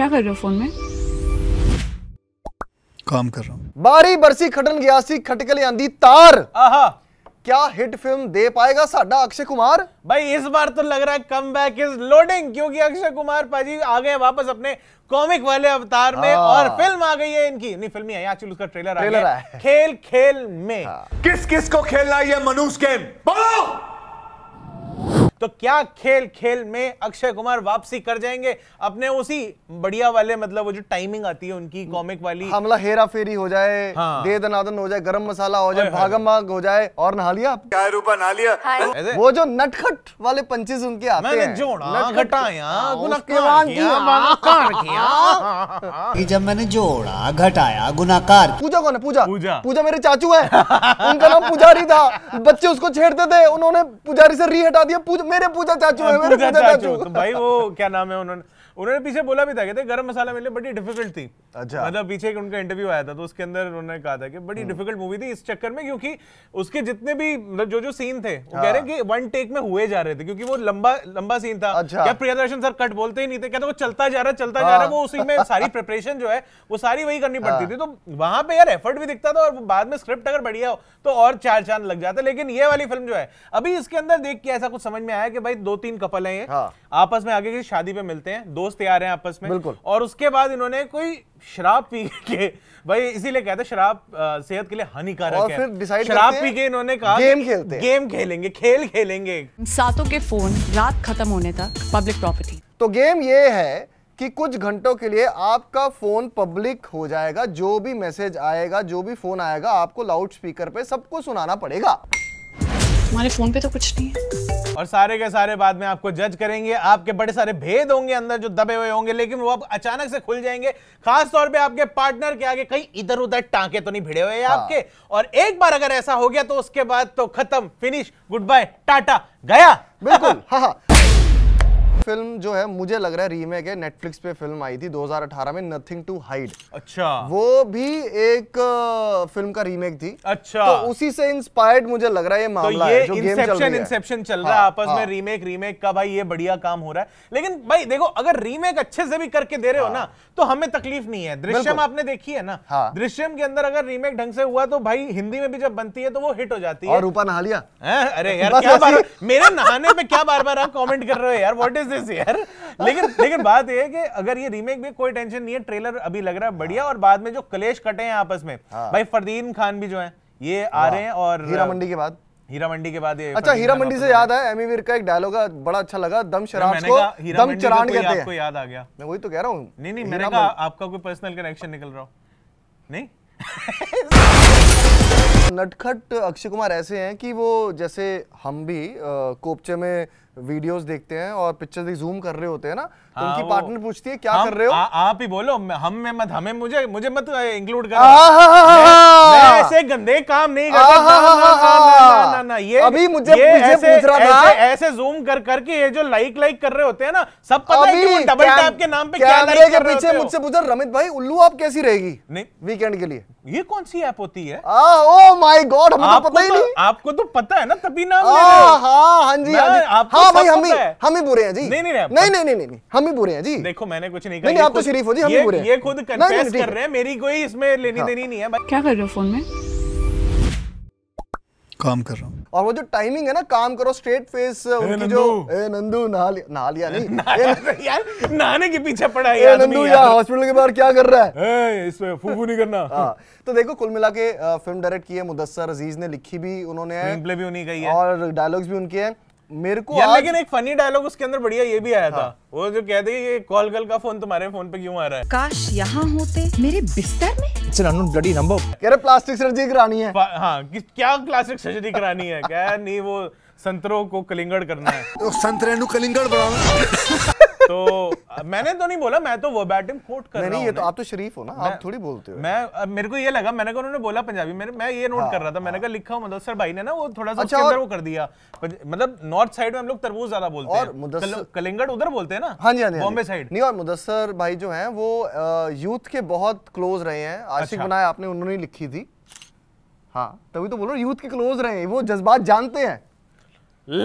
क्या कर रहे हो फोन में काम कर रहा हूँ बारी बरसी खटन गया सी खटकल आंदी तार आहा क्या हिट फिल्म दे पाएगा साडा अक्षय कुमार भाई इस बार तो लग रहा है कम बैक इज लोडिंग क्योंकि अक्षय कुमार पाजी आ गए वापस अपने कॉमिक वाले अवतार में हाँ। और फिल्म आ गई है इनकी नहीं फिल्म है एक्चुअली उसका ट्रेलर, आ गया खेल खेल में हाँ। किस किस को खेलना है मनुष्य गेम बोलो तो क्या खेल खेल में अक्षय कुमार वापसी कर जाएंगे अपने उसी बढ़िया वाले मतलब वो जो टाइमिंग आती है उनकी कॉमिक वाली हमला हेरा फेरी हो जाए हाँ। दे दनादन हो जाए गरम मसाला हो जाए भागम भाग हो जाए और नहा लिया क्या रूपा नहा लिया वो जो नटखट वाले पंचीज उनके आते हैं हाँ, घटाया हाँ, जब मैंने जोड़ा घटाया गुनाकार पूजा कौन है पूजा पूजा पूजा मेरे चाचू है उनका नाम पुजारी था बच्चे उसको छेड़ते थे उन्होंने पुजारी से री हटा दिया पूजा मेरे पूजा चाचू है मेरे हाँ, पूजा चाचू तो भाई वो क्या नाम है उन्होंने उन्होंने पीछे बोला भी था कहते गर्म मसाला मिलने बड़ी डिफिकल्ट थी अच्छा मतलब पीछे एक उनका इंटरव्यू आया था तो उसके अंदर उन्होंने कहा था कि बड़ी डिफिकल्ट हम्म। मूवी थी इस चक्कर में क्योंकि उसके जितने भी मतलब जो जो सीन थे वो कह हाँ। रहे कि वन टेक में हुए जा रहे थे क्योंकि वो लंबा लंबा सीन था अच्छा। क्या प्रियदर्शन सर कट बोलते ही नहीं थे कहते वो चलता जा रहा चलता जा रहा हाँ। वो उसी में सारी प्रिपरेशन जो है वो सारी वही करनी पड़ती थी हाँ। तो वहां पे यार एफर्ट भी दिखता था और बाद में स्क्रिप्ट अगर बढ़िया हो तो और चार चांद लग जाता लेकिन ये वाली फिल्म जो है अभी इसके अंदर देख के ऐसा कुछ समझ में आया कि भाई दो तीन कपल है आपस में आगे की शादी पे मिलते हैं दोस्त यार हैं आपस में बिल्कुल और उसके बाद इन्होंने कोई शराब पी के भाई इसीलिए कहते हैं शराब सेहत के लिए हानिकारक है फिर डिसाइड शराब पी के इन्होंने कहा गेम खेलते हैं गेम खेलेंगे खेल खेलेंगे सातों के फोन रात खत्म होने तक पब्लिक प्रॉपर्टी तो गेम ये है कि कुछ घंटों के लिए आपका फोन पब्लिक हो जाएगा जो भी मैसेज आएगा जो भी फोन आएगा आपको लाउड स्पीकर पे सबको सुनाना पड़ेगा हमारे फोन पे तो कुछ नहीं है और सारे के सारे बाद में आपको जज करेंगे आपके बड़े सारे भेद होंगे अंदर जो दबे हुए होंगे लेकिन वो अब अचानक से खुल जाएंगे खास तौर पे आपके पार्टनर के आगे कहीं इधर उधर टांके तो नहीं भिड़े हुए हाँ। आपके और एक बार अगर ऐसा हो गया तो उसके बाद तो खत्म फिनिश गुड बाय टाटा गया बिल्कुल हाँ हाँ फिल्म जो है मुझे लग रहा है रीमेक है नेटफ्लिक्स पे फिल्म आई थी 2018 में नथिंग टू हाइड अच्छा वो भी एक फिल्म का रीमेक थी अच्छा तो उसी से इंस्पायर्ड मुझे लग रहा है ये तो मामला तो ये है जो गेम चल है इंसेप्शन चल रहा है हाँ, आपस हाँ, में रीमेक रीमेक का भाई ये बढ़िया काम हो रहा है लेकिन भाई देखो अगर रीमेक अच्छे से भी करके दे रहे हो ना हाँ। तो हमें तकलीफ नहीं है दृश्यम आपने देखी है ना हाँ। दृश्यम के अंदर अगर रीमेक ढंग से हुआ तो भाई हिंदी में भी जब बनती है तो वो हिट हो जाती है रूपा नहा लिया अरे यार क्या बार मेरे नहाने पे क्या बार बार आप कॉमेंट कर रहे हो यार वॉट इज दिस यार लेकिन लेकिन बात यह है कि अगर ये रीमेक में कोई टेंशन नहीं है ट्रेलर अभी लग रहा है बढ़िया और बाद में जो कलेश कटे हैं आपस में हाँ। भाई फरदीन खान भी जो है ये आ रहे हैं और हीरा मंडी के बाद हीरा मंडी के बाद ये अच्छा हीरा मंडी से याद आया एमी वीर का एक डायलॉग है बड़ा अच्छा लगा दम शराब को दम चरान कहते हैं आपको याद आ गया मैं वही तो कह रहा हूं नहीं नहीं मैंने कहा आपका कोई पर्सनल कनेक्शन निकल रहा हो नहीं नटखट अक्षय कुमार ऐसे हैं कि वो जैसे हम भी कोपचे में वीडियोस देखते हैं और पिक्चर देख जूम कर रहे होते हैं ना तो हाँ, उनकी पार्टनर पूछती है क्या हम, कर रहे हो आ, आप ही बोलो हम में मत हमें मुझे मुझे मत इंक्लूड कर मैं ऐसे गंदे काम नहीं करता ना, ना, ना, ना, ना, ये अभी मुझे ये ऐसे, पूछ रहा था ऐसे जूम कर करके ये जो लाइक लाइक कर रहे होते हैं ना सब पता है कि डबल टैप के नाम पे क्या लाइक कर रहे पीछे मुझसे पूछा रमित भाई उल्लू आप कैसी रहेगी नहीं वीकेंड के लिए ये कौन सी ऐप होती है ओ माय गॉड हमें तो पता ही तो नहीं आपको तो पता है ना तभी नाम हां हां हाँ जी हाँ आप हाँ भाई हम ही हम ही बुरे हैं जी नहीं नहीं नहीं नहीं नहीं नहीं हम ही बुरे हैं जी देखो मैंने कुछ नहीं कहा नहीं आप तो शरीफ हो जी हम ही बुरे हैं ये खुद कन्फेस कर रहे हैं मेरी कोई इसमें लेनी हाँ। देनी नहीं है क्या कर रहे हो फोन में काम कर रहा हूँ और वो जो टाइमिंग है ना काम करो स्ट्रेट फेस उनकी जो ए नंदू नहा लिया नहा लिया नहीं नहाने यार नहाने के पीछे पड़ा है नंदू यार हॉस्पिटल के बाहर क्या कर रहा है ए इसमें फूफू नहीं करना हाँ, तो देखो कुल मिला के फिल्म डायरेक्ट की है मुदस्सर अजीज ने लिखी भी उन्होंने भी उन्हीं है और डायलॉग्स भी उनके हैं मेरे को यार लेकिन एक फनी डायलॉग उसके अंदर बढ़िया ये भी आया हाँ। था वो जो कहते ये कॉल कल का फोन तुम्हारे फोन पे क्यों आ रहा है काश यहाँ होते मेरे बिस्तर में it's an unknown bloody number कह रहे प्लास्टिक सर्जरी करानी है हाँ क्या प्लास्टिक सर्जरी करानी है क्या नहीं वो संतरों को कलिंगड़ करना है तो संतरे कलिंगड़ बनाना तो मैंने तो नहीं बोला मैं तो वो वर्बैटिम कोट कर नहीं, नहीं ये तो आप तो शरीफ हो ना आप थोड़ी बोलते हो मैं मेरे को ये लगा मैंने कहा उन्होंने बोला पंजाबी मैंने मैं ये नोट हाँ, कर रहा था मैंने हाँ। कहा लिखा हूं मुदस्सर मतलब भाई ने ना वो थोड़ा सा अच्छा, उसके अंदर वो कर दिया मतलब नॉर्थ साइड में हम लोग तरबूज ज्यादा बोलते हैं कलिंगड़ उधर बोलते हैं ना हां जी हां जी हाँ बॉम्बे साइड नहीं और मुदस्सर भाई जो हैं वो यूथ के बहुत क्लोज रहे हैं आशिक अच्छा। बनाया आपने उन्होंने लिखी थी हां तभी तो बोल रहा हूँ यूथ के क्लोज रहे हैं वो जज्बात जानते हैं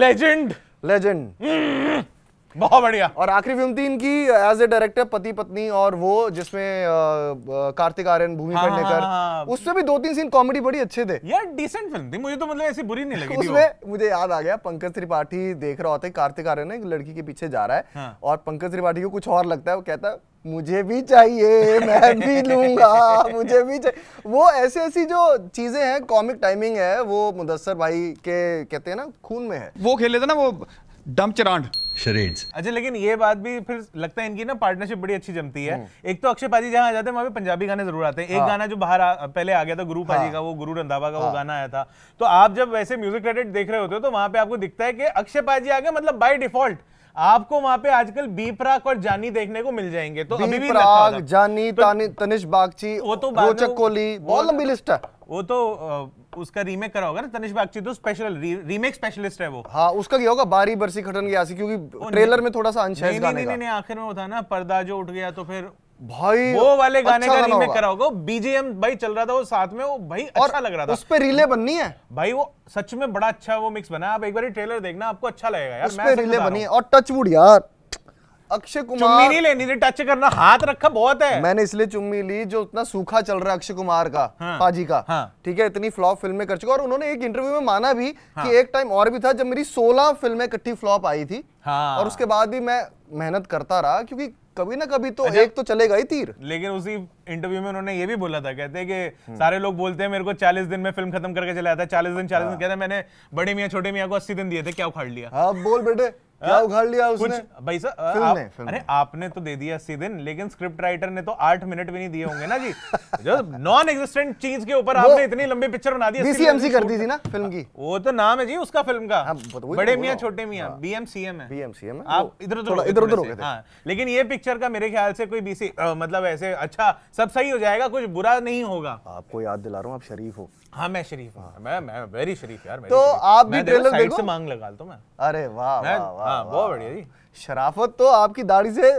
लेजेंड लेजेंड बहुत बढ़िया और आखिरी फिल्म थी इनकी एज ए डायरेक्टर पति पत्नी और वो जिसमें कार्तिक आर्यन भूमि हाँ, हाँ, हाँ, हाँ, उसमें भी दो तीन सीन कॉमेडी बड़ी अच्छे थे यार डिसेंट फिल्म थी मुझे तो मतलब ऐसी बुरी नहीं लगी उसमें मुझे याद आ गया पंकज त्रिपाठी देख रहा होता है कार्तिक आर्यन एक लड़की के पीछे जा रहा है हाँ। और पंकज त्रिपाठी को कुछ और लगता है वो कहता है मुझे भी चाहिए मैं भी लूंगा मुझे भी चाहिए वो ऐसी ऐसी जो चीजें हैं कॉमिक टाइमिंग है वो मुदस्सर भाई के कहते हैं ना खून में है वो खेले थे ना वो डम चरांड शरेड्स अच्छा लेकिन ये बात भी फिर लगता है इनकी ना पार्टनरशिप बड़ी अच्छी जमती है हम्म। एक तो अक्षय पाजी जहाँ आ जाते हैं वहाँ पे पंजाबी गाने जरूर आते हैं एक हाँ। गाना जो बाहर पहले आ गया था गुरु पाजी हाँ। का वो गुरु रंधावा का वो हाँ। गाना आया था तो आप जब वैसे म्यूजिक क्रेडिट देख रहे होते हो तो वहाँ पे आपको दिखता है कि अक्षय पाजी आ गए मतलब बाई डिफॉल्ट आपको वहां पे आजकल बीपराग और जानी देखने को मिल जाएंगे तो अभी भी प्राक जानी तनिष बागची वो तो रोचक कोहली बहुत तो- लंबी लिस्ट है वो तो आ, उसका रीमेक करा होगा ना तनिष बागची तो स्पेशल री, रीमेक स्पेशलिस्ट है वो हाँ उसका क्या होगा बारी बरसी खटन गया क्योंकि ट्रेलर में थोड़ा सा अंश है नहीं नहीं नहीं आखिर में होता ना पर्दा जो उठ गया तो फिर भाई वो वाले अच्छा गाने अच्छा का रीमेक करा होगा बीजेएम भाई चल रहा था वो साथ में वो भाई अच्छा लग रहा था उस पे रिले बननी है भाई वो सच में बड़ा अच्छा वो मिक्स बना आप एक बार ट्रेलर देखना आपको अच्छा लगेगा यार उस पे रिले बनी है और टचवुड यार अक्षय कुमार चुम्मी नहीं लेनी थी टच करना हाथ रखा बहुत है मैंने इसलिए चुम्मी ली जो उतना सूखा चल रहा है अक्षय कुमार का हाँ, पाजी का हाँ। ठीक हाँ, है इतनी फ्लॉप फिल्में कर चुका और उन्होंने एक इंटरव्यू में माना भी हाँ, कि एक टाइम और भी था जब मेरी 16 फिल्में इकट्ठी फ्लॉप आई थी हाँ, और उसके बाद भी मैं मेहनत करता रहा क्योंकि कभी ना कभी तो अच्छा। एक तो चलेगा ही तीर लेकिन उसी इंटरव्यू में उन्होंने ये भी बोला था कहते हैं कि सारे लोग बोलते हैं मेरे को 40 दिन में फिल्म खत्म करके चला जाता है 40 दिन 40 दिन हाँ। कहते हैं मैंने बड़े मियाँ छोटे मियाँ को 80 दिन दिए थे क्या उखाड़ लिया हाँ बोल बेटे क्या हाँ? उखाड़ लिया उसने भाई आप, फिल्म अरे आपने तो दे दिया अस्सी दिन लेकिन स्क्रिप्ट राइटर ने तो आठ मिनट भी नहीं दिए होंगे ना जी जो नॉन एग्जिस्टेंट चीज के ऊपर आपने इतनी लंबी पिक्चर बना दी बीसीएमसी कर दी थी ना फिल्म की वो तो नाम है जी उसका फिल्म का हाँ, तो बड़े मियाँ तो- छोटे मियाँ बीएमसीएम हाँ। है बीएमसीएम आप इधर उधर इधर उधर लेकिन ये पिक्चर का मेरे ख्याल से कोई बीसी मतलब ऐसे अच्छा सब सही हो जाएगा कुछ बुरा नहीं होगा आपको याद दिला रहा हूँ आप शरीफ हो हाँ मैं शरीफ हूँ मैं मैं वेरी शरीफ यार तो आप भी ट्रेलर तो देखो मांग लगा तो मैं अरे वाह वाह हाँ, बहुत बढ़िया जी शराफत तो आपकी दाढ़ी से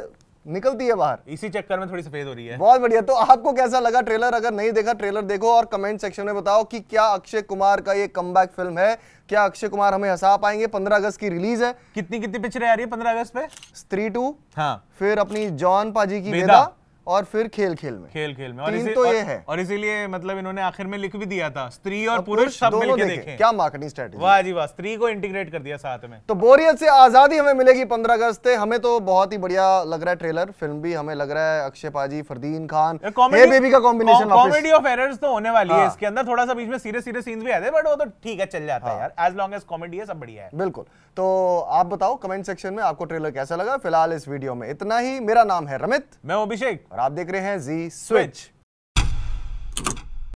निकलती है बाहर इसी चक्कर में थोड़ी सफेद हो रही है बहुत बढ़िया तो आपको कैसा लगा ट्रेलर अगर नहीं देखा ट्रेलर देखो और कमेंट सेक्शन में बताओ कि क्या अक्षय कुमार का ये कम फिल्म है क्या अक्षय कुमार हमें हंसा पाएंगे पंद्रह अगस्त की रिलीज है कितनी कितनी पिक्चरें आ रही है पंद्रह अगस्त पे स्त्री टू हाँ फिर अपनी जॉन पाजी की वेदा और फिर खेल खेल में खेल खेल में और इसी, तो ये है और इसीलिए मतलब इन्होंने आखिर में लिख भी दिया था स्त्री और, पुरुष सब मिलके देखें क्या मार्केटिंग स्ट्रेटेजी वाह जी वाह स्त्री को इंटीग्रेट कर दिया साथ में तो बोरियत से आजादी हमें मिलेगी पंद्रह अगस्त से हमें तो बहुत ही बढ़िया लग रहा है ट्रेलर फिल्म भी हमें लग रहा है अक्षय पाजी फरदीन खान बेबी का कॉम्बिनेशन कॉमेडी ऑफ एर तो होने वाली है हाँ। इसके अंदर थोड़ा सा बीच में सीरियस सीरियस सीन भी आते हैं बट वो तो ठीक है चल जाता है हाँ। यार एज लॉन्ग एज कॉमेडी है सब बढ़िया है बिल्कुल तो आप बताओ कमेंट सेक्शन में आपको ट्रेलर कैसा लगा फिलहाल इस वीडियो में इतना ही मेरा नाम है रमित मैं अभिषेक और आप देख रहे हैं जी स्विच